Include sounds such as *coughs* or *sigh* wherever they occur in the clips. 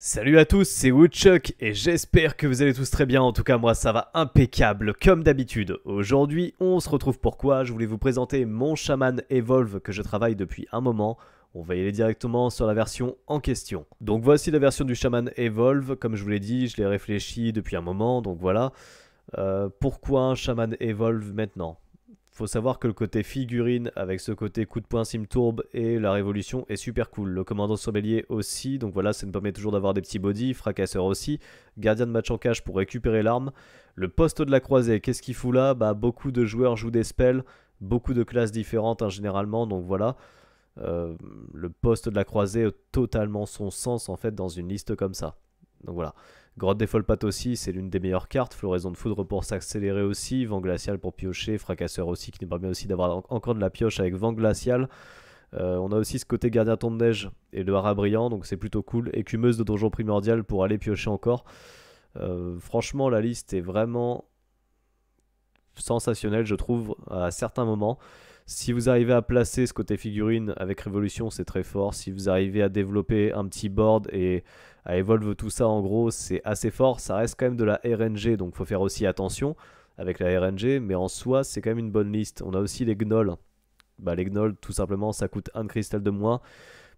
Salut à tous, c'est Woodchuck et j'espère que vous allez tous très bien, en tout cas moi ça va impeccable comme d'habitude. Aujourd'hui on se retrouve pourquoi, je voulais vous présenter mon chaman Evolve que je travaille depuis un moment. On va y aller directement sur la version en question. Donc voici la version du Shaman Evolve, comme je vous l'ai dit, je l'ai réfléchi depuis un moment, donc voilà. Euh, pourquoi un Shaman Evolve maintenant faut savoir que le côté figurine avec ce côté coup de poing sim-tourbe et la révolution est super cool. Le commandant sommelier aussi, donc voilà, ça nous permet toujours d'avoir des petits bodies. fracasseur aussi, gardien de match en cache pour récupérer l'arme. Le poste de la croisée, qu'est-ce qu'il fout là Bah beaucoup de joueurs jouent des spells, beaucoup de classes différentes hein, généralement, donc voilà. Euh, le poste de la croisée a totalement son sens en fait dans une liste comme ça. Donc voilà. Grotte des Folpates aussi, c'est l'une des meilleures cartes. Floraison de Foudre pour s'accélérer aussi. Vent Glacial pour piocher. Fracasseur aussi qui nous permet aussi d'avoir encore de la pioche avec Vent Glacial. Euh, on a aussi ce côté gardien tombe de neige et le haras donc c'est plutôt cool. Écumeuse de donjon primordial pour aller piocher encore. Euh, franchement, la liste est vraiment sensationnelle, je trouve, à certains moments. Si vous arrivez à placer ce côté figurine avec Révolution, c'est très fort. Si vous arrivez à développer un petit board et à évolver tout ça, en gros, c'est assez fort. Ça reste quand même de la RNG, donc faut faire aussi attention avec la RNG. Mais en soi, c'est quand même une bonne liste. On a aussi les gnolls. Bah, les gnolls, tout simplement, ça coûte un cristal de moins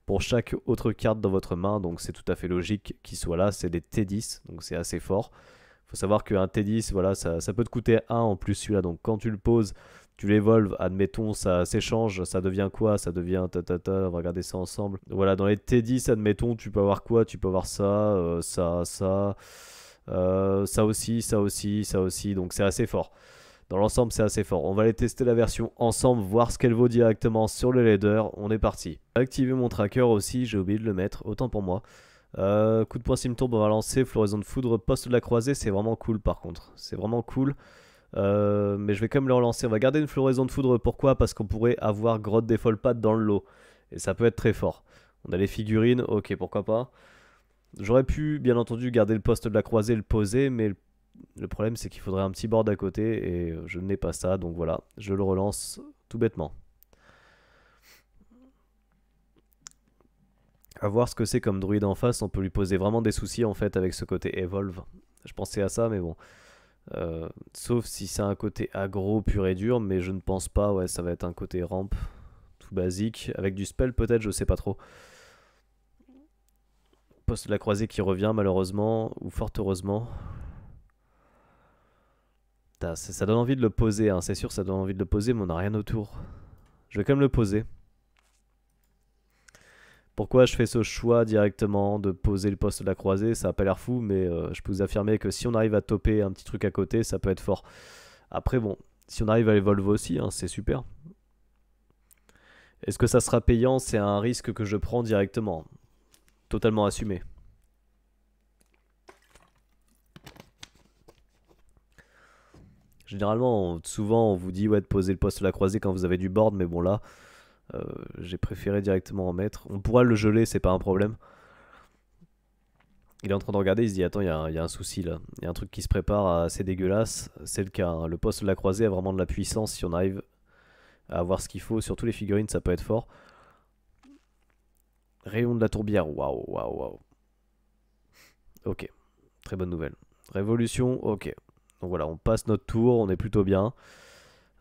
pour chaque autre carte dans votre main. Donc c'est tout à fait logique qu'ils soient là. C'est des T10, donc c'est assez fort faut savoir qu'un T10, voilà, ça, ça, peut te coûter 1 en plus celui-là. Donc quand tu le poses, tu l'évolves, admettons, ça s'échange, ça devient quoi Ça devient ta ta on va regarder ça ensemble. Voilà, dans les T10, admettons, tu peux avoir quoi Tu peux avoir ça, euh, ça, ça, euh, ça aussi, ça aussi, ça aussi, donc c'est assez fort. Dans l'ensemble, c'est assez fort. On va aller tester la version ensemble, voir ce qu'elle vaut directement sur le ladder. On est parti. Activer mon tracker aussi, j'ai oublié de le mettre, autant pour moi. Euh, coup de poing, s'il me tombe, on va lancer. Floraison de foudre, poste de la croisée, c'est vraiment cool par contre. C'est vraiment cool. Euh, mais je vais quand même le relancer. On va garder une floraison de foudre. Pourquoi Parce qu'on pourrait avoir grotte des folles dans le lot. Et ça peut être très fort. On a les figurines, ok, pourquoi pas. J'aurais pu, bien entendu, garder le poste de la croisée, le poser, mais le problème c'est qu'il faudrait un petit board à côté et je n'ai pas ça, donc voilà, je le relance tout bêtement. A voir ce que c'est comme druide en face, on peut lui poser vraiment des soucis en fait avec ce côté evolve. Je pensais à ça, mais bon. Euh, sauf si c'est un côté agro pur et dur, mais je ne pense pas, ouais, ça va être un côté rampe tout basique. Avec du spell peut-être, je sais pas trop. Poste de la croisée qui revient malheureusement, ou fort heureusement. Ça donne envie de le poser, hein. c'est sûr, ça donne envie de le poser, mais on n'a rien autour. Je vais quand même le poser pourquoi je fais ce choix directement de poser le poste de la croisée Ça n'a pas l'air fou, mais euh, je peux vous affirmer que si on arrive à toper un petit truc à côté, ça peut être fort. Après, bon, si on arrive à les aussi, hein, c'est super. Est-ce que ça sera payant C'est un risque que je prends directement. Totalement assumé. Généralement, souvent, on vous dit de poser le poste de la croisée quand vous avez du board, mais bon là, euh, j'ai préféré directement en mettre. On pourra le geler, c'est pas un problème. Il est en train de regarder, il se dit Attends, il y, a un souci là. Il y a un truc qui se prépare assez dégueulasse. C'est le cas. Hein. Le poste de la croisée a vraiment de la puissance si on arrive à avoir ce qu'il faut. Surtout les figurines, ça peut être fort. Rayon de la tourbière, waouh, waouh, waouh. Ok, très bonne nouvelle. Révolution, ok. Donc voilà, on passe notre tour, on est plutôt bien.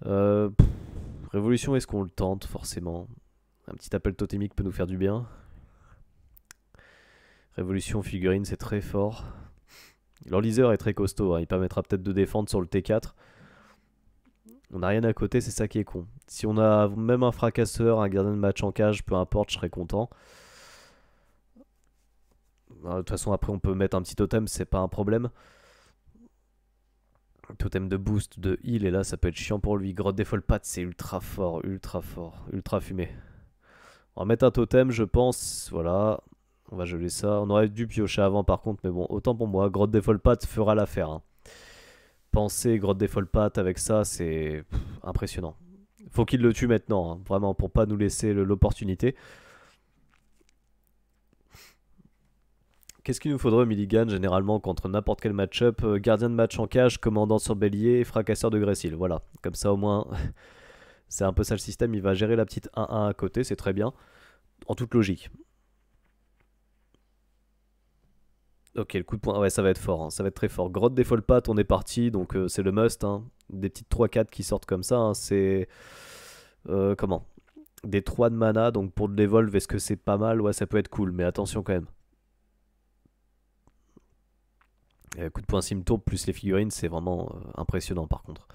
Euh, Révolution, est-ce qu'on le tente forcément Un petit appel totémique peut nous faire du bien. Révolution figurine, c'est très fort. L'enliseur est très costaud, hein. il permettra peut-être de défendre sur le T4. On n'a rien à côté, c'est ça qui est con. Si on a même un fracasseur, un gardien de match en cage, peu importe, je serais content. Euh, de toute façon, après, on peut mettre un petit totem, c'est pas un problème totem de boost, de heal, et là ça peut être chiant pour lui. Grotte des folles c'est ultra fort, ultra fort, ultra fumé. On va mettre un totem, je pense. Voilà, on va geler ça. On aurait dû piocher avant par contre, mais bon, autant pour moi. Grotte des Folpates fera l'affaire. Hein. Penser Grotte des folles avec ça, c'est impressionnant. Faut qu'il le tue maintenant, hein, vraiment, pour pas nous laisser l'opportunité. Qu'est-ce qu'il nous faudrait au Milligan généralement contre n'importe quel match-up euh, Gardien de match en cage, commandant sur bélier, fracasseur de Grécile. Voilà, comme ça au moins, *laughs* c'est un peu ça le système. Il va gérer la petite 1-1 à côté, c'est très bien, en toute logique. Ok, le coup de poing, ouais, ça va être fort, hein. ça va être très fort. Grotte des folles pattes, on est parti, donc euh, c'est le must. Hein. Des petites 3-4 qui sortent comme ça, hein, c'est. Euh, comment Des 3 de mana, donc pour de l'évolve, est-ce que c'est pas mal Ouais, ça peut être cool, mais attention quand même. Euh, coup de poing Simtour plus les figurines, c'est vraiment euh, impressionnant par contre.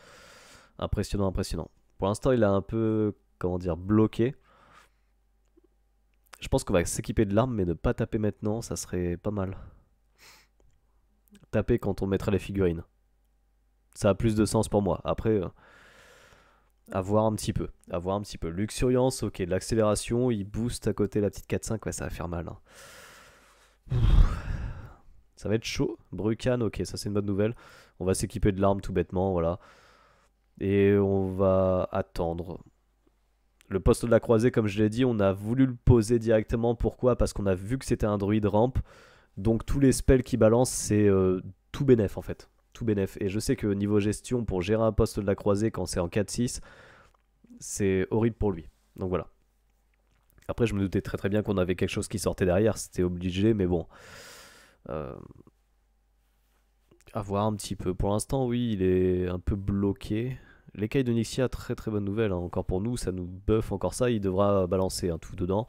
Impressionnant, impressionnant. Pour l'instant, il a un peu, comment dire, bloqué. Je pense qu'on va s'équiper de l'arme, mais ne pas taper maintenant, ça serait pas mal. Taper quand on mettra les figurines. Ça a plus de sens pour moi. Après, avoir euh, un petit peu. avoir un petit peu. Luxuriance, ok, l'accélération, il booste à côté la petite 4-5, ça va faire mal. Hein. Ça va être chaud. Brucan, ok, ça c'est une bonne nouvelle. On va s'équiper de l'arme tout bêtement, voilà. Et on va attendre. Le poste de la croisée, comme je l'ai dit, on a voulu le poser directement. Pourquoi Parce qu'on a vu que c'était un druide rampe. Donc tous les spells qui balancent, c'est euh, tout bénef en fait. Tout bénef. Et je sais que niveau gestion, pour gérer un poste de la croisée quand c'est en 4-6, c'est horrible pour lui. Donc voilà. Après, je me doutais très très bien qu'on avait quelque chose qui sortait derrière. C'était obligé, mais bon. Euh, à voir un petit peu. Pour l'instant, oui, il est un peu bloqué. L'écaille de Nixia, très très bonne nouvelle, hein. encore pour nous, ça nous buff encore ça, il devra balancer un tout dedans.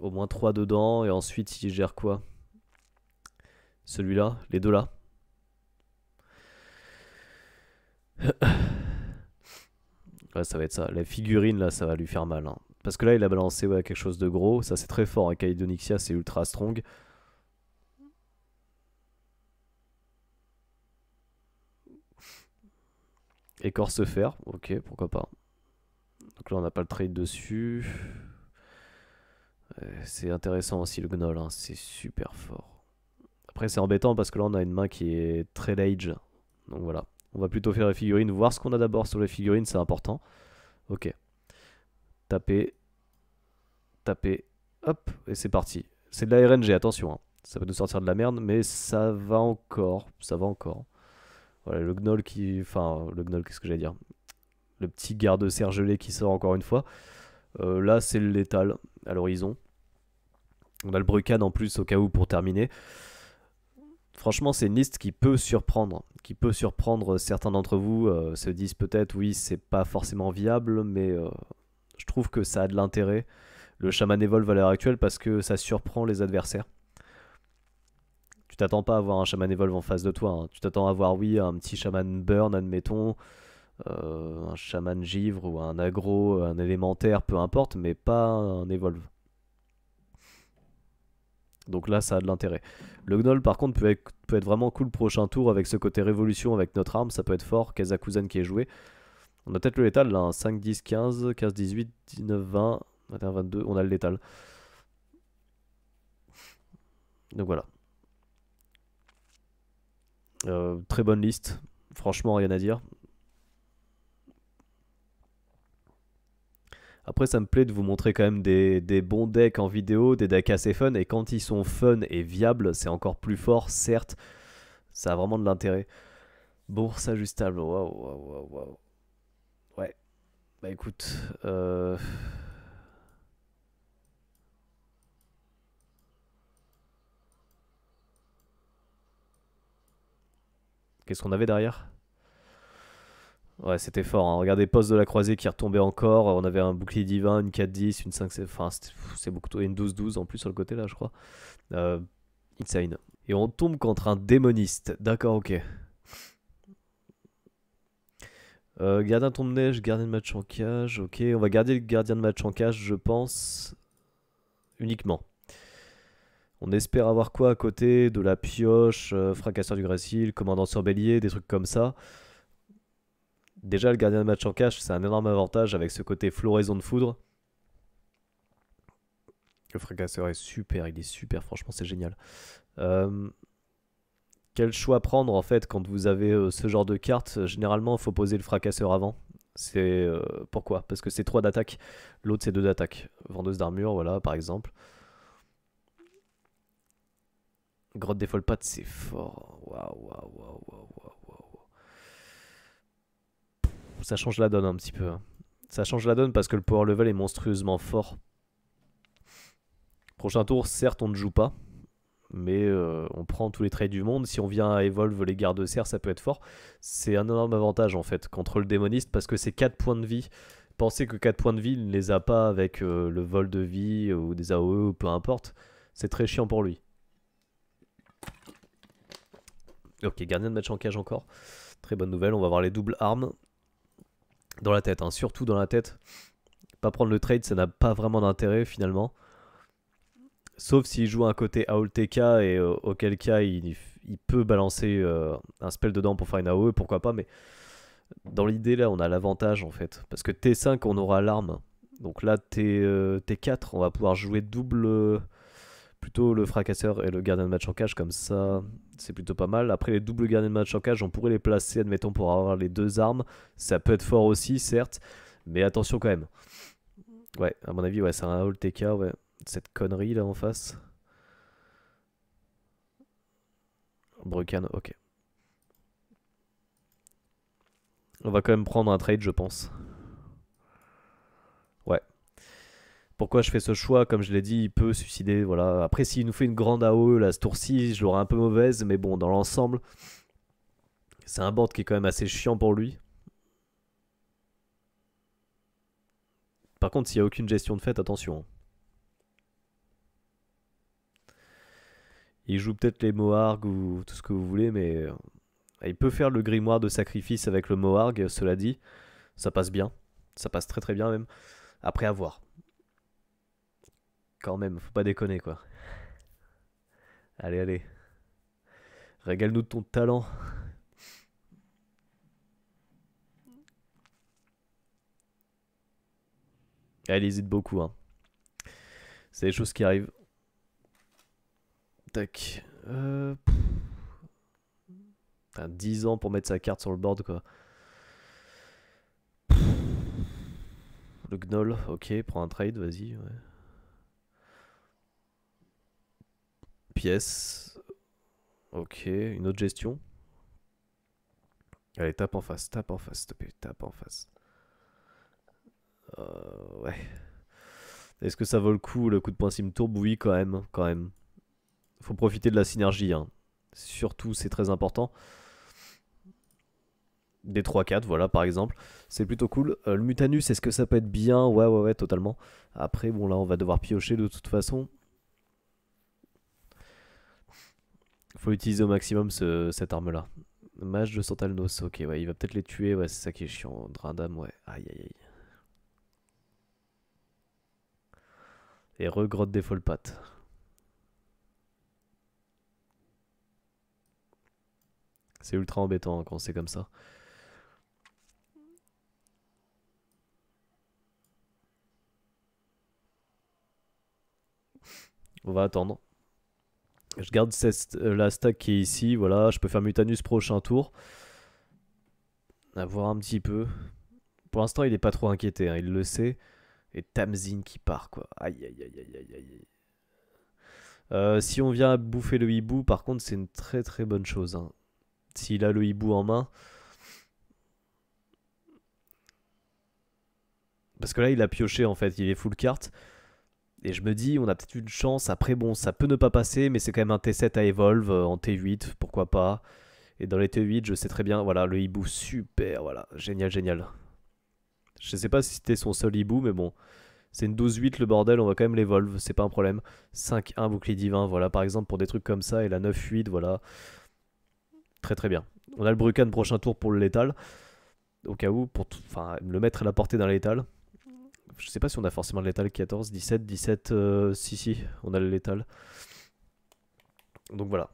Au moins 3 dedans, et ensuite il gère quoi Celui-là, les deux là. *coughs* ouais, ça va être ça, la figurine là, ça va lui faire mal. Hein. Parce que là, il a balancé quelque chose de gros, ça c'est très fort, hein. Écaille de Nixia c'est ultra strong. Écorce fer, ok, pourquoi pas. Donc là, on n'a pas le trade dessus. Euh, c'est intéressant aussi le Gnoll, hein, c'est super fort. Après, c'est embêtant parce que là, on a une main qui est très lage. Donc voilà, on va plutôt faire les figurines, voir ce qu'on a d'abord sur les figurines, c'est important. Ok. Taper. Taper. Hop, et c'est parti. C'est de la RNG, attention. Hein. Ça peut nous sortir de la merde, mais ça va encore. Ça va encore. Voilà, le gnoll qui. Enfin, le gnoll, qu'est-ce que j'allais dire Le petit garde sergelé qui sort encore une fois. Euh, là, c'est le létal à l'horizon. On a le brucade en plus au cas où pour terminer. Franchement, c'est une liste qui peut surprendre, qui peut surprendre certains d'entre vous. Euh, se disent peut-être, oui, c'est pas forcément viable, mais euh, je trouve que ça a de l'intérêt. Le chaman évolve à l'heure actuelle parce que ça surprend les adversaires tu t'attends pas à avoir un chaman evolve en face de toi. Hein. Tu t'attends à voir, oui, un petit chaman burn, admettons, euh, un chaman givre ou un agro, un élémentaire, peu importe, mais pas un evolve. Donc là, ça a de l'intérêt. Le Gnoll, par contre, peut être, vraiment cool prochain tour avec ce côté révolution avec notre arme. Ça peut être fort. Kazakuzan qui est joué. On a peut-être le létal là. 5, 10, 15, 15, 18, 19, 20, 21, 22. On a le létal. Donc voilà. Euh, très bonne liste. Franchement, rien à dire. Après, ça me plaît de vous montrer quand même des, bons decks en vidéo, des decks assez fun. Et quand ils sont fun et viables, c'est encore plus fort, certes. Ça a vraiment de l'intérêt. Bourse ajustable, waouh, waouh, waouh, waouh. Ouais. Bah écoute. Euh... Qu'est-ce qu'on avait derrière Ouais, c'était fort. Hein. Regardez, poste de la croisée qui retombait encore. On avait un bouclier divin, une 4-10, une 5 Enfin, c'est beaucoup une 12-12 en plus sur le côté là, je crois. Euh, insane. Et on tombe contre un démoniste. D'accord, ok. Euh, gardien tombe-neige, gardien de match en cage. Ok, on va garder le gardien de match en cage, je pense. Uniquement. On espère avoir quoi à côté De la pioche, euh, fracasseur du Gracil, commandant sur bélier, des trucs comme ça. Déjà, le gardien de match en cash, c'est un énorme avantage avec ce côté floraison de foudre. Le fracasseur est super, il est super, franchement, c'est génial. Euh, quel choix prendre en fait quand vous avez euh, ce genre de carte Généralement, il faut poser le fracasseur avant. C'est pourquoi Parce que c'est 3 d'attaque, l'autre c'est 2 d'attaque. Vendeuse d'armure, voilà, par exemple. Grotte des folles c'est fort. Waouh, waouh, waouh, waouh, waouh. Ça change la donne un petit peu. Hein. Ça change la donne parce que le power level est monstrueusement fort. Prochain tour, certes, on ne joue pas. Mais euh, on prend tous les traits du monde. Si on vient à Evolve les gardes de serre, ça peut être fort. C'est un énorme avantage en fait contre le démoniste parce que c'est 4 points de vie Pensez que 4 points de vie, il ne les a pas avec euh, le vol de vie ou des AOE ou peu importe. C'est très chiant pour lui. Ok, gardien de match en cage encore. Très bonne nouvelle, on va voir les doubles armes dans la tête, hein. surtout dans la tête. Pas prendre le trade, ça n'a pas vraiment d'intérêt finalement. Sauf s'il joue un côté TK et euh, auquel cas il, peut balancer euh, un spell dedans pour faire une AOE, pourquoi pas, mais dans l'idée là on a l'avantage en fait. Parce que T5 on aura l'arme. Donc là T4 euh, on va pouvoir jouer double plutôt le fracasseur et le gardien de match en cage, comme ça c'est plutôt pas mal. Après les doubles gardiens de match en cage, on pourrait les placer, admettons, pour avoir les deux armes. Ça peut être fort aussi, certes, mais attention quand même. Ouais, à mon avis, ouais, c'est un all TK, ouais. Cette connerie là en face. Brucan, ok. On va quand même prendre un trade, je pense. pourquoi je fais ce choix Comme je l'ai dit, il peut suicider. Voilà. Après, s'il nous fait une grande AOE, la ce tour je l'aurai un peu mauvaise, mais bon, dans l'ensemble, c'est un board qui est quand même assez chiant pour lui. Par contre, s'il n'y a aucune gestion de fête, attention. Il joue peut-être les Moarg ou tout ce que vous voulez, mais euh, il peut faire le grimoire de sacrifice avec le Moarg, cela dit. Ça passe bien. Ça passe très très bien même. Après, à voir. Quand même, faut pas déconner quoi. Allez, allez. Régale-nous de ton talent. Elle hésite beaucoup. Hein. C'est des choses qui arrivent. Tac. Euh... 10 ans pour mettre sa carte sur le board, quoi. Le gnoll, ok, prends un trade, vas-y. Ouais. pièce. Ok, une autre gestion. Allez, tape en face, tape en face, tape en face. Euh, ouais. Est-ce que ça vaut le coup le coup de poing sim tourbe Oui, quand même, quand même. Faut profiter de la synergie. Hein. Surtout, c'est très important. Des 3-4, voilà, par exemple. C'est plutôt cool. Euh, le Mutanus, est-ce que ça peut être bien Ouais, ouais, ouais, totalement. Après, bon, là, on va devoir piocher de toute façon. Faut utiliser au maximum cette arme-là. Mage de Santalnos, ok, ouais, il va peut-être les tuer, ouais, c'est ça qui est chiant. d'âme, ouais, aïe aïe aïe. Et regrotte des folles C'est ultra embêtant hein, quand c'est comme ça. On va attendre. Je garde cette, euh, la stack qui est ici, voilà, je peux faire Mutanus prochain tour. À voir un petit peu. Pour l'instant, il n'est pas trop inquiété, hein, il le sait. Et Tamzin qui part, quoi. Aïe, aïe, aïe, aïe, aïe, aïe. Euh, si on vient bouffer le hibou, par contre, c'est une très très bonne chose. Hein. S'il a le hibou en main. Parce que là, il a pioché, en fait. Il est full carte. Et je me dis, on a peut-être une chance. Après, bon, ça peut ne pas passer, mais c'est quand même un T7 à Evolve euh, en T8, pourquoi pas. Et dans les T8, je sais très bien, voilà, le hibou, super, voilà, génial, génial. Je sais pas si c'était son seul hibou, mais bon. C'est une 12-8 le bordel, on va quand même l'évolve, c'est pas un problème. 5-1 bouclier divin, voilà, par exemple, pour des trucs comme ça, et la 9-8, voilà. Très très bien. On a le Brucan prochain tour pour le létal, au cas où, pour enfin, le mettre à la portée d'un létal je sais pas si on a forcément létal 14, 17, 17, si si, on a létal. Donc voilà.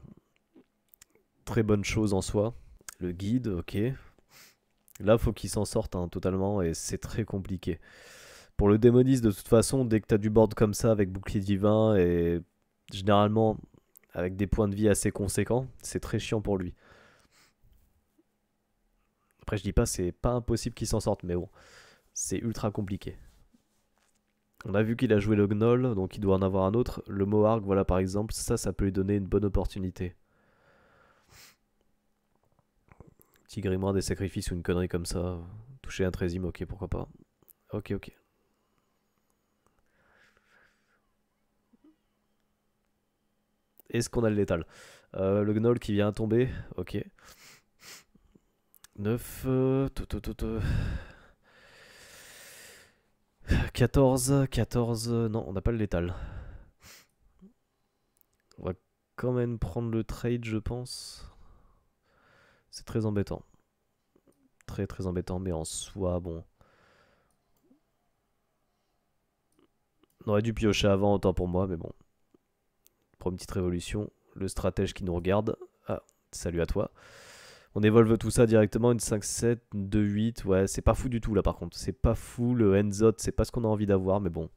Très bonne chose en soi. Le guide, ok. Là, faut qu'il s'en sorte hein, totalement et c'est très compliqué. Pour le démoniste, de toute façon, dès que t'as du board comme ça avec bouclier divin et généralement avec des points de vie assez conséquents, c'est très chiant pour lui. Après, je dis pas, c'est pas impossible qu'il s'en sorte, mais bon, c'est ultra compliqué. On a vu qu'il a joué le gnoll, donc il doit en avoir un autre. Le Moarg, voilà par exemple, ça, ça peut lui donner une bonne opportunité. Petit grimoire des sacrifices ou une connerie comme ça. Toucher un trésime, ok, pourquoi pas. Ok, ok. Est-ce qu'on a le létal euh, Le gnoll qui vient à tomber, ok. 9... Euh, tout, tout, tout, tout, 14, 14, non, on n'a pas le létal. On va quand même prendre le trade, je pense. C'est très embêtant. Très très embêtant, mais en soi, bon. On aurait dû piocher avant, autant pour moi, mais bon. Pour une petite révolution, le stratège qui nous regarde. Ah, salut à toi. On évolue tout ça directement, une 5-7, une 2-8. Ouais, c'est pas fou du tout là par contre. C'est pas fou, le Enzot, c'est pas ce qu'on a envie d'avoir, mais bon.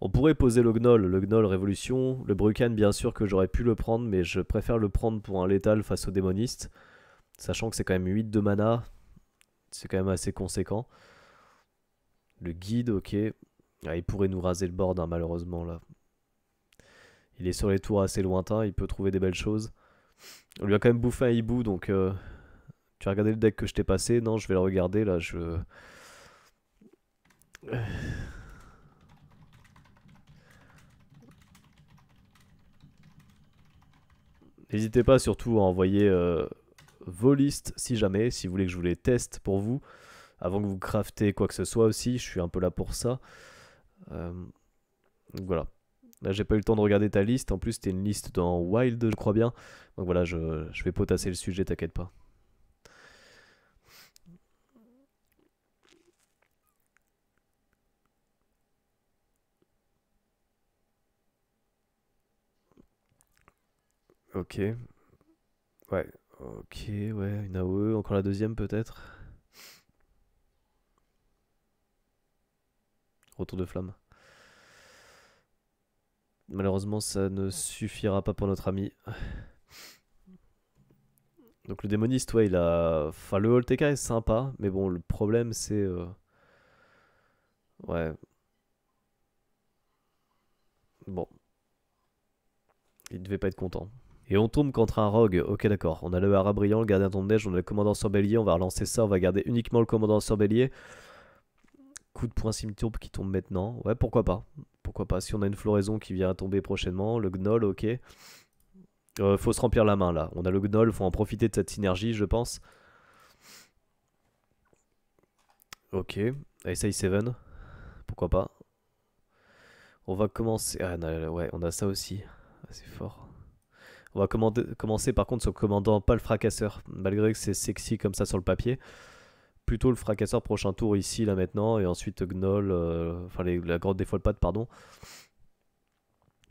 On pourrait poser le Gnoll, le Gnoll Révolution, le Brucan bien sûr que j'aurais pu le prendre, mais je préfère le prendre pour un létal face au démoniste. Sachant que c'est quand même 8 de mana, c'est quand même assez conséquent. Le guide, ok. Ah, il pourrait nous raser le board hein, malheureusement là. Il est sur les tours assez lointains, il peut trouver des belles choses. On lui a quand même bouffé un hibou, donc euh, tu as regardé le deck que je t'ai passé Non, je vais le regarder là, je... *sighs* N'hésitez pas surtout à envoyer euh, vos listes si jamais, si vous voulez que je vous les teste pour vous, avant que vous craftez quoi que ce soit aussi, je suis un peu là pour ça. Euh, donc voilà. Là, j'ai pas eu le temps de regarder ta liste. En plus, c'était une liste dans Wild, je crois bien. Donc voilà, je, je vais potasser le sujet, t'inquiète pas. Ok. Ouais. Ok, ouais, une AOE. Encore la deuxième, peut-être. Retour de flamme. Malheureusement, ça ne suffira pas pour notre ami. Donc le démoniste, ouais, il a... Enfin, le Holteka est sympa, mais bon, le problème, c'est... Euh, ouais. Bon. Il devait pas être content. Et on tombe contre un rogue. Ok, d'accord. On a le haras brillant, le gardien ton neige, on a le commandant sur On va relancer ça, on va garder uniquement le commandant sur bélier. Coup de poing Simtourbe qui tombe maintenant. Ouais, pourquoi pas pourquoi pas. Si on a une floraison qui vient à tomber prochainement, le gnoll, ok. Euh, faut se remplir la main là. On a le gnoll, faut en profiter de cette synergie, je pense. Ok, essaye 7, pourquoi pas. On va commencer. Ah, ouais, on a ça aussi. Ah, c'est fort. On va commencer par contre sur commandant, pas le fracasseur. Malgré que c'est sexy comme ça sur le papier plutôt le fracasseur prochain tour ici, là maintenant, et ensuite Gnoll, euh, enfin la grotte des folles pattes, pardon.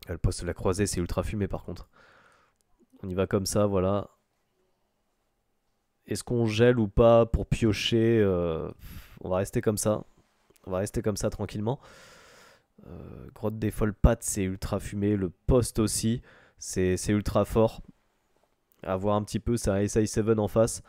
Euh, le poste de la croisée, c'est ultra fumé par contre. On y va comme ça, voilà. Est-ce qu'on gèle ou pas pour piocher euh, On va rester comme ça. On va rester comme ça tranquillement. grotte des folles pattes, c'est ultra fumé. Le poste aussi, c'est ultra fort. avoir voir un petit peu, c'est un SI7 en face.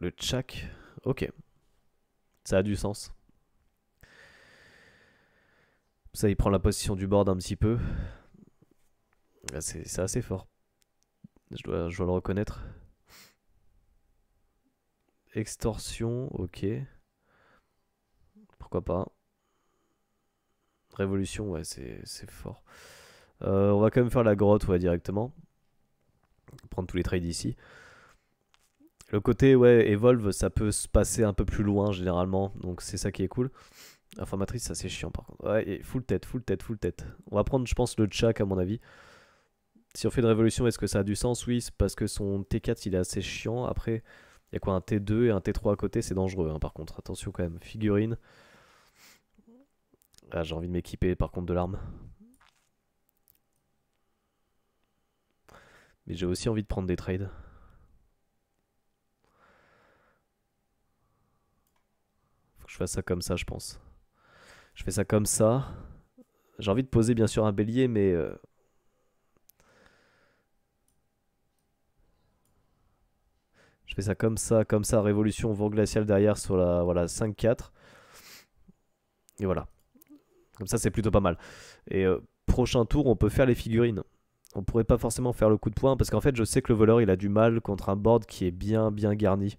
le tchak. Ok. Ça a du sens. Ça, il prend la position du board un petit peu. Ah, c'est assez fort. Je dois, le reconnaître. Extorsion, ok. Pourquoi pas. Révolution, ouais, c'est fort. Euh, on va quand même faire la grotte, ouais, directement. Prendre tous les trades ici. Le côté ouais, Evolve, ça peut se passer un peu plus loin généralement, donc c'est ça qui est cool. Informatrice, ça c'est chiant par contre. Ouais, et full tête, full tête, full tête. On va prendre, je pense, le Chak à mon avis. Si on fait une révolution, est-ce que ça a du sens Oui, parce que son T4 il est assez chiant. Après, il y a quoi un T2 et un T3 à côté, c'est dangereux hein, par contre. Attention quand même, figurine. Ah, j'ai envie de m'équiper par contre de l'arme. Mais j'ai aussi envie de prendre des trades. je fais ça comme ça, je pense. Je fais ça comme ça. J'ai envie de poser bien sûr un bélier, mais... Euh, je fais ça comme ça, comme ça, révolution, vent glacial derrière sur la voilà, 5-4. Et voilà. Comme ça, c'est plutôt pas mal. Et euh, prochain tour, on peut faire les figurines. On pourrait pas forcément faire le coup de poing, parce qu'en fait, je sais que le voleur, il a du mal contre un board qui est bien, bien garni.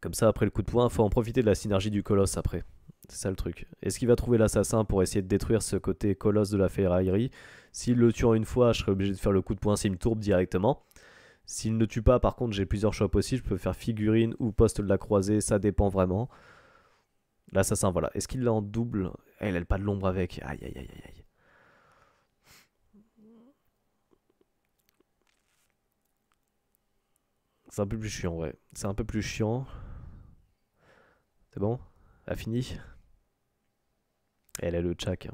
Comme ça, après le coup de poing, faut en profiter de la synergie du colosse après. C'est ça le truc. Est-ce qu'il va trouver l'assassin pour essayer de détruire ce côté colosse de la ferraillerie S'il le tue en une fois, je serai obligé de faire le coup de poing s'il me tourbe directement. S'il ne tue pas, par contre, j'ai plusieurs choix possibles. Je peux faire figurine ou poste de la croisée, ça dépend vraiment. L'assassin, voilà. Est-ce qu'il l'a en double Elle, elle pas de l'ombre avec. Aïe, aïe, aïe, aïe. C'est un peu plus chiant, ouais. C'est un peu plus chiant. C'est bon A fini Elle a le tchak.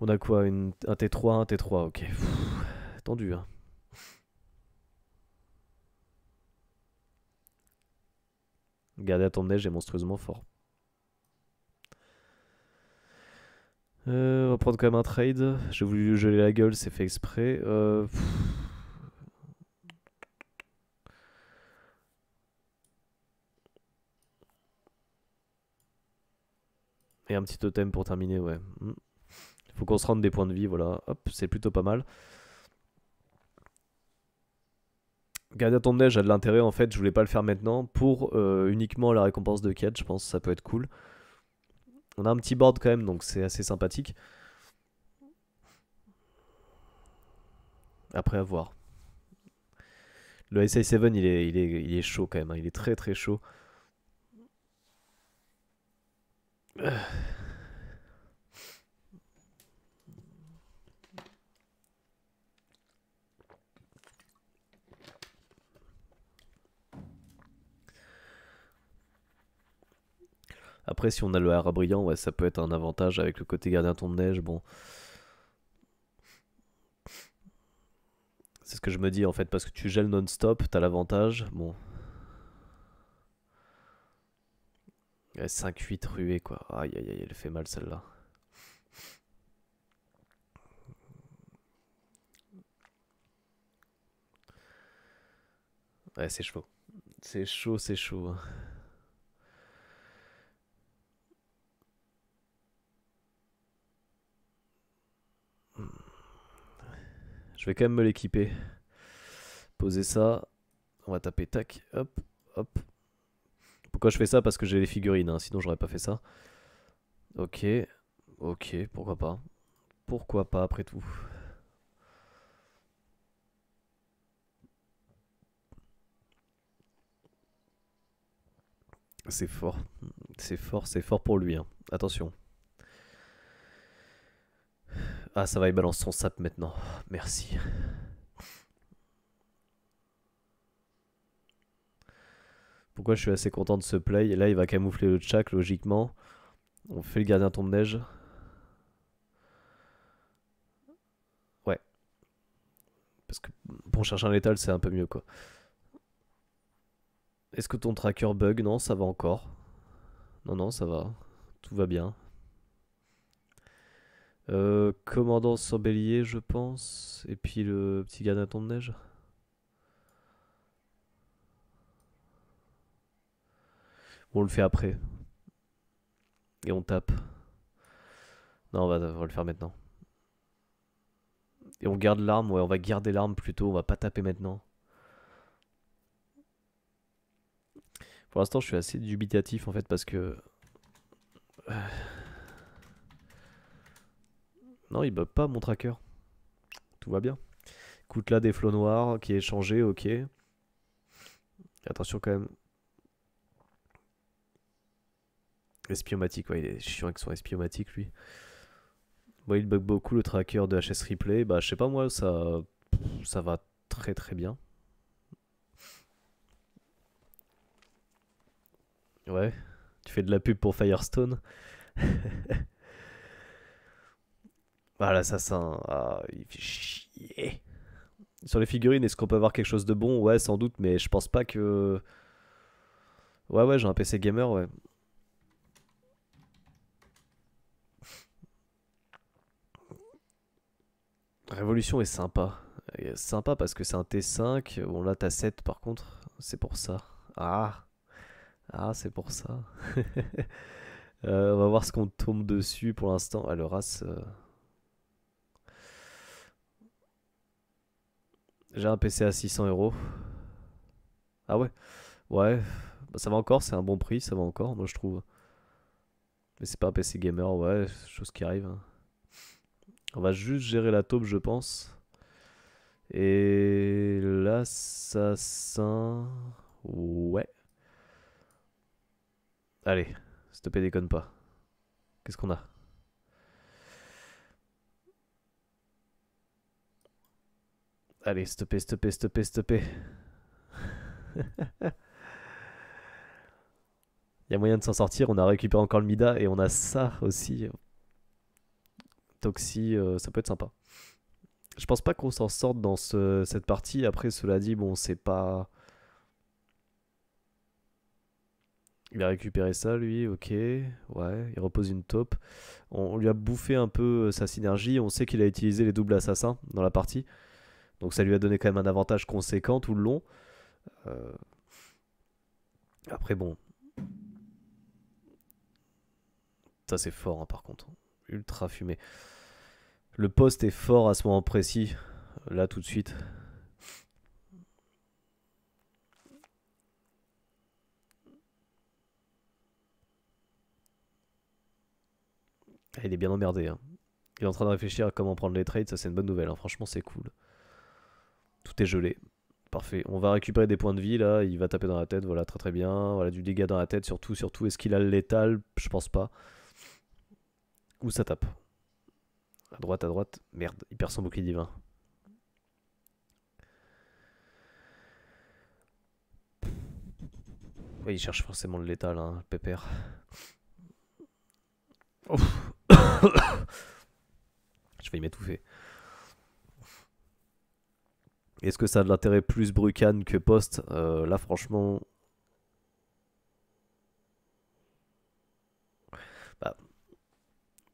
On a quoi Un T3, un T3, ok. tendu, hein. Garder à ton neige est monstrueusement fort. Euh, on va prendre quand même un trade. J'ai voulu geler la gueule, c'est fait exprès. Euh, un petit totem pour terminer, ouais. Il hmm. Faut qu'on se rende des points de vie, voilà. Hop, c'est plutôt pas mal. Garder ton neige a de l'intérêt en fait, je voulais pas le faire maintenant pour euh, uniquement la récompense de quête, je pense ça peut être cool. On a un petit board quand même, donc c'est assez sympathique. Après avoir Le SI7 il est, il est, il est chaud quand même, hein. il est très très chaud. Après, si on a le hara brillant, ouais, ça peut être un avantage avec le côté gardien ton de neige. Bon. C'est ce que je me dis en fait, parce que tu gèles non-stop, t'as l'avantage. Bon, 5-8 ruées quoi. Aïe, aïe, aïe, elle fait mal celle-là. Ouais, c'est chaud. C'est chaud, c'est chaud. Hein. Je vais quand même me l'équiper. Poser ça. On va taper tac. Hop, hop, pourquoi je fais ça Parce que j'ai les figurines, hein, sinon j'aurais pas fait ça. Ok, ok, pourquoi pas. Pourquoi pas après tout C'est fort, c'est fort, c'est fort pour lui, hein. attention. Ah ça va, il balance son sap maintenant, merci. Pourquoi je suis assez content de ce play Et là, il va camoufler le tchak, logiquement. On fait le gardien tombe-neige. Ouais. Parce que pour chercher un létal, c'est un peu mieux, quoi. Est-ce que ton tracker bug Non, ça va encore. Non, non, ça va. Tout va bien. Euh, commandant sans bélier, je pense. Et puis le petit gardien tombe-neige. on le fait après. Et on tape. Non, on va, le faire maintenant. Et on garde l'arme, ouais, on va garder l'arme plutôt, on va pas taper maintenant. Pour l'instant, je suis assez dubitatif en fait parce que. Euh, non, il bug pas mon tracker. Tout va bien. Écoute là des flots noirs qui est changé, ok. Attention quand même. Espionmatique, ouais, il est chiant avec son espionmatique, lui. Ouais, il bug beaucoup le tracker de HS Replay. Bah, je sais pas, moi, ça, ça va très très bien. Ouais, tu fais de la pub pour Firestone. voilà, *laughs* ah, ça... ah, il fait chier. Sur les figurines, est-ce qu'on peut avoir quelque chose de bon Ouais, sans doute, mais je pense pas que. Ouais, ouais, j'ai un PC gamer, ouais. Révolution est sympa. sympa parce que c'est un T5. Bon, là, t'as 7 par contre. C'est pour ça. Ah Ah, c'est pour ça. *laughs* Euh, on va voir ce qu'on tombe dessus pour l'instant. Ah, le race. Euh. J'ai un PC à 600 euros. Ah ouais Ouais. Bah, ça va encore, c'est un bon prix, ça va encore, moi je trouve. Mais c'est pas un PC gamer, ouais, chose qui arrive. Hein. On va juste gérer la taupe, je pense. Et l'assassin... Ouais. Allez, s'il te plaît, déconne pas. Qu'est-ce qu'on a Allez, s'il te plaît, s'il *laughs* Il y a moyen de s'en sortir. On a récupéré encore le Mida et on a ça aussi. Toxi, euh, ça peut être sympa. Je pense pas qu'on s'en sorte dans cette partie. Après, cela dit, bon, c'est pas. Il a récupéré ça, lui, ok. Ouais, il repose une taupe. On, lui a bouffé un peu euh, sa synergie. On sait qu'il a utilisé les doubles assassins dans la partie. Donc ça lui a donné quand même un avantage conséquent tout le long. Euh, après, bon. Ça, c'est fort, hein, par contre ultra fumé. Le poste est fort à ce moment précis, là tout de suite. il est bien emmerdé. Hein. Il est en train de réfléchir à comment prendre les trades, ça c'est une bonne nouvelle. Hein. Franchement, c'est cool. Tout est gelé. Parfait. On va récupérer des points de vie là. Il va taper dans la tête. Voilà, très très bien. Voilà, du dégât dans la tête surtout. Surtout, est-ce qu'il a le létal Je pense pas. Où ça tape À droite, à droite. Merde, il perd son bouclier divin. Oui, il cherche forcément le létal, hein, pépère. *coughs* Je vais m'étouffer. Est-ce que ça a de l'intérêt plus Brucan que poste euh, Là, franchement,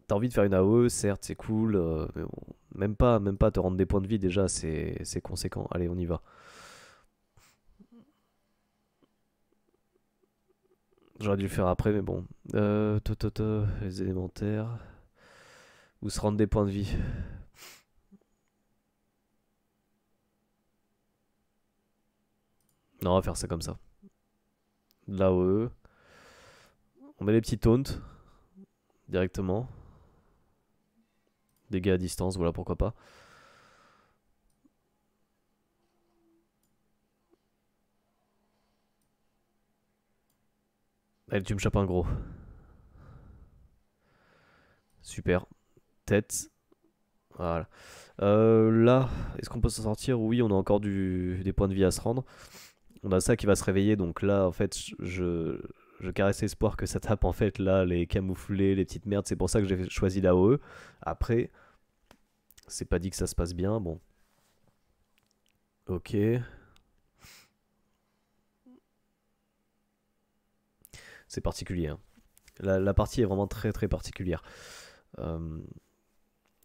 t'as envie de faire une AOE, certes, c'est cool, euh, mais bon, même pas, même pas te rendre des points de vie déjà, c'est conséquent. Allez, on y va. J'aurais dû le faire après, mais bon. Euh, to, les élémentaires. Ou se rendre des points de vie. Non, on va faire ça comme ça. De l'AOE. On met les petits taunts directement. Dégâts à distance, voilà pourquoi pas. Elle tu me chopes un gros. Super. Tête. Voilà. Euh, là, est-ce qu'on peut s'en sortir Oui, on a encore des points de vie à se rendre. On a ça qui va se réveiller, donc là, en fait, je, je caresse l'espoir que ça tape en fait là, les camouflés, les petites merdes, c'est pour ça que j'ai choisi OE. Après, c'est pas dit que ça se passe bien, bon. Ok. C'est particulier. Hein. La, partie est vraiment très très particulière. Euh,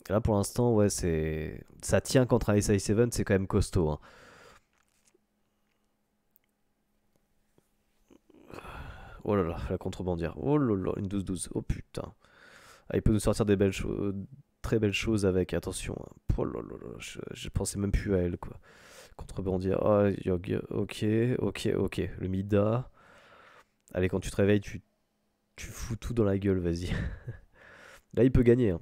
là pour l'instant, ouais, c'est ça tient contre un SI7, c'est quand même costaud. Hein. Oh là là, la contrebandière. Oh là là, une 12-12. Oh putain. Ah, il peut nous sortir des belles choses. Euh, très belles choses avec, attention. Oh là là là, je, pensais même plus à elle, quoi. Contrebandière. Ah yogi. Ok, ok, ok. Le Mida. Allez, quand tu te réveilles, tu, fous tout dans la gueule, vas-y. *laughs* Là, il peut gagner. Hein.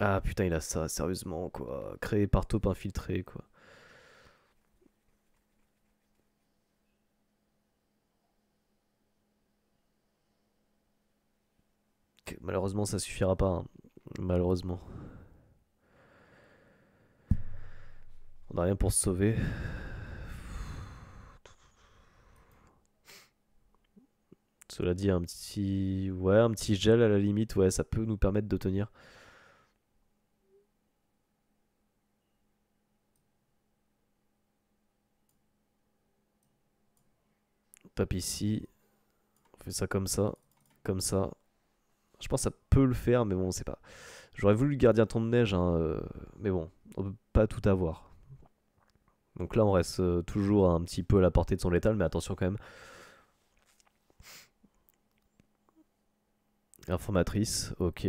Ah putain, il a ça, sérieusement, quoi. Créé par top infiltré, quoi. malheureusement ça suffira pas. Hein. Malheureusement. On a rien pour se sauver. Cela dit, un petit, ouais, un petit gel à la limite, ouais, ça peut nous permettre de tenir. tape ici, on fait ça comme ça, comme ça, je pense que ça peut le faire, mais bon, on sait pas. J'aurais voulu le gardien temps de neige, hein, euh, mais bon, on peut pas tout avoir. Donc là, on reste euh, toujours un petit peu à la portée de son létal, mais attention quand même. Informatrice, ok.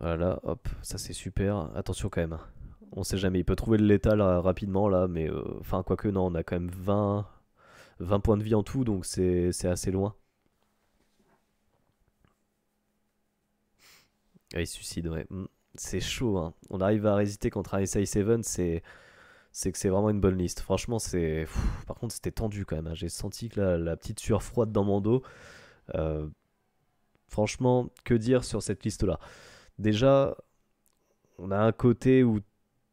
Voilà, hop, ça c'est super. Attention quand même. Hein. On sait jamais, il peut trouver le létal euh, rapidement là, mais enfin, quoique, non, on a quand même 20 points de vie en tout, donc c'est assez loin. Ah, suicide, ouais. Mm. C'est chaud, hein. On arrive à résister contre un SI7, c'est que c'est vraiment une bonne liste. Franchement, c'est. Par contre, c'était tendu quand même. Hein. J'ai senti que la, petite sueur froide dans mon dos. Euh, franchement, que dire sur cette liste-là Déjà, on a un côté où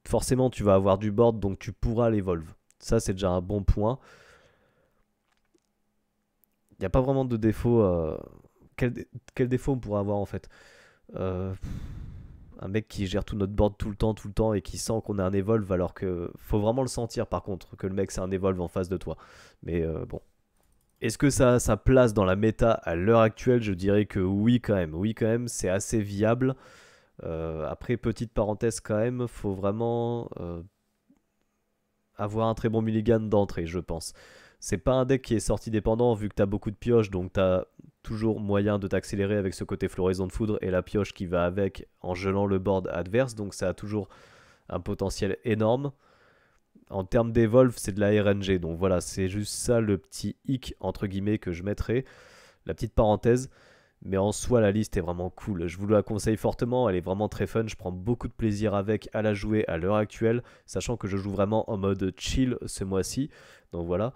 forcément tu vas avoir du board, donc tu pourras l'évolve. Ça, c'est déjà un bon point. Il n'y a pas vraiment de défaut. Euh, quel, défaut on pourrait avoir en fait euh, un mec qui gère tout notre board tout le temps, tout le temps, et qui sent qu'on a un Evolve, alors que faut vraiment le sentir par contre, que le mec c'est un Evolve en face de toi. Mais euh, bon. Est-ce que ça a place dans la méta à l'heure actuelle Je dirais que oui quand même. Oui quand même, c'est assez viable. Euh, après, petite parenthèse quand même, faut vraiment avoir un très bon mulligan d'entrée, je pense c'est pas un deck qui est sorti dépendant vu que t'as beaucoup de pioches, donc t'as toujours moyen de t'accélérer avec ce côté floraison de foudre et la pioche qui va avec en gelant le board adverse, donc ça a toujours un potentiel énorme. En termes d'evolve c'est de la RNG, donc voilà, c'est juste ça le petit hic entre guillemets que je mettrai, la petite parenthèse. Mais en soi, la liste est vraiment cool. Je vous la conseille fortement, elle est vraiment très fun. Je prends beaucoup de plaisir avec à la jouer à l'heure actuelle, sachant que je joue vraiment en mode chill ce mois-ci. Donc voilà.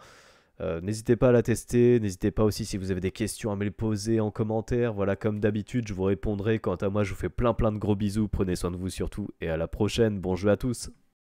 Euh, n'hésitez pas à la tester, n'hésitez pas aussi si vous avez des questions à me les poser en commentaire. Voilà, comme d'habitude, je vous répondrai. Quant à moi, je vous fais plein plein de gros bisous, prenez soin de vous surtout, et à la prochaine. Bon jeu à tous.